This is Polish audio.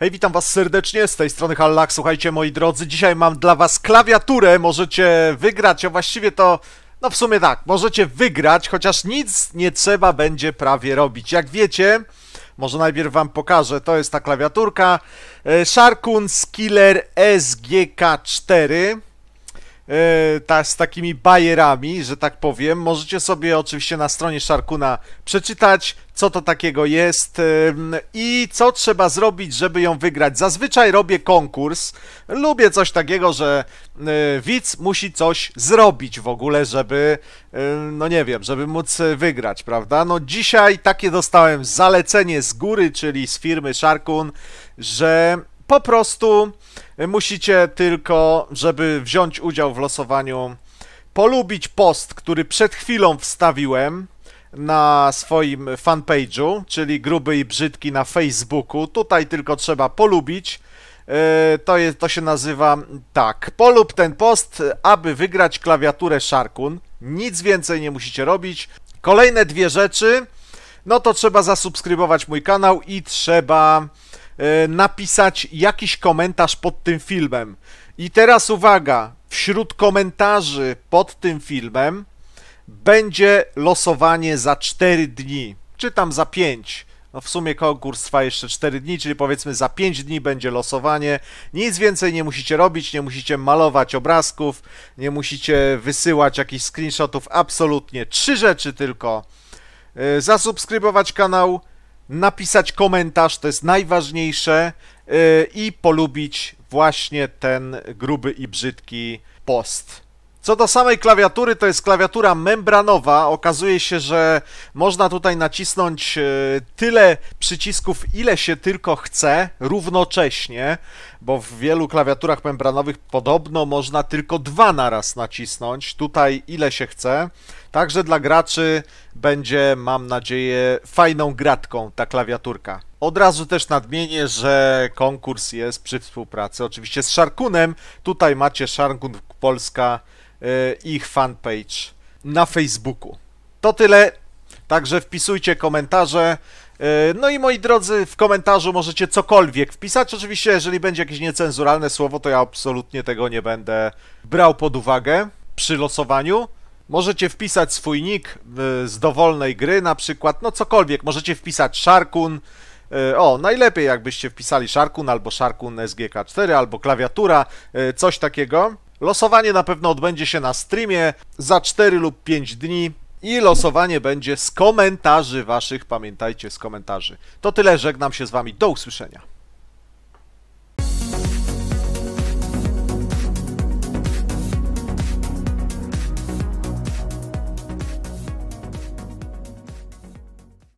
Hej, witam was serdecznie, z tej strony Hallak, słuchajcie moi drodzy, dzisiaj mam dla was klawiaturę, możecie wygrać, a właściwie to, no w sumie tak, możecie wygrać, chociaż nic nie trzeba będzie prawie robić. Jak wiecie, może najpierw wam pokażę, to jest ta klawiaturka, e, Sharkun Skiller SGK4, E, ta, z takimi bajerami, że tak powiem. Możecie sobie oczywiście na stronie Szarkuna przeczytać, co to takiego jest i co trzeba zrobić, żeby ją wygrać. Zazwyczaj robię konkurs. Lubię coś takiego, że e, widz musi coś zrobić w ogóle, żeby, e, no nie wiem, żeby móc wygrać, prawda? No dzisiaj takie dostałem zalecenie z góry, czyli z firmy Szarkun, że po prostu Musicie tylko, żeby wziąć udział w losowaniu, polubić post, który przed chwilą wstawiłem na swoim fanpage'u, czyli gruby i brzydki na Facebooku. Tutaj tylko trzeba polubić. E, to, jest, to się nazywa tak. Polub ten post, aby wygrać klawiaturę Sharkun. Nic więcej nie musicie robić. Kolejne dwie rzeczy. No to trzeba zasubskrybować mój kanał i trzeba E, napisać jakiś komentarz pod tym filmem. I teraz uwaga, wśród komentarzy pod tym filmem będzie losowanie za 4 dni, czy tam za 5. No w sumie konkurs trwa jeszcze 4 dni, czyli powiedzmy za 5 dni będzie losowanie. Nic więcej nie musicie robić, nie musicie malować obrazków, nie musicie wysyłać jakichś screenshotów, absolutnie. Trzy rzeczy tylko. E, zasubskrybować kanał, napisać komentarz, to jest najważniejsze y, i polubić właśnie ten gruby i brzydki post. Co do samej klawiatury, to jest klawiatura membranowa. Okazuje się, że można tutaj nacisnąć y, tyle przycisków, ile się tylko chce, równocześnie, bo w wielu klawiaturach membranowych podobno można tylko dwa naraz nacisnąć. Tutaj ile się chce. Także dla graczy będzie, mam nadzieję, fajną gratką ta klawiaturka. Od razu też nadmienię, że konkurs jest przy współpracy oczywiście z Szarkunem. Tutaj macie Szarkun Polska, y, ich fanpage na Facebooku. To tyle, także wpisujcie komentarze. Y, no i moi drodzy, w komentarzu możecie cokolwiek wpisać. Oczywiście, jeżeli będzie jakieś niecenzuralne słowo, to ja absolutnie tego nie będę brał pod uwagę przy losowaniu. Możecie wpisać swój nick e, z dowolnej gry na przykład, no cokolwiek, możecie wpisać Sharkun, e, o, najlepiej jakbyście wpisali Sharkun albo Sharkun SGK4 albo klawiatura, e, coś takiego. Losowanie na pewno odbędzie się na streamie za 4 lub 5 dni i losowanie będzie z komentarzy waszych, pamiętajcie z komentarzy. To tyle, żegnam się z wami, do usłyszenia.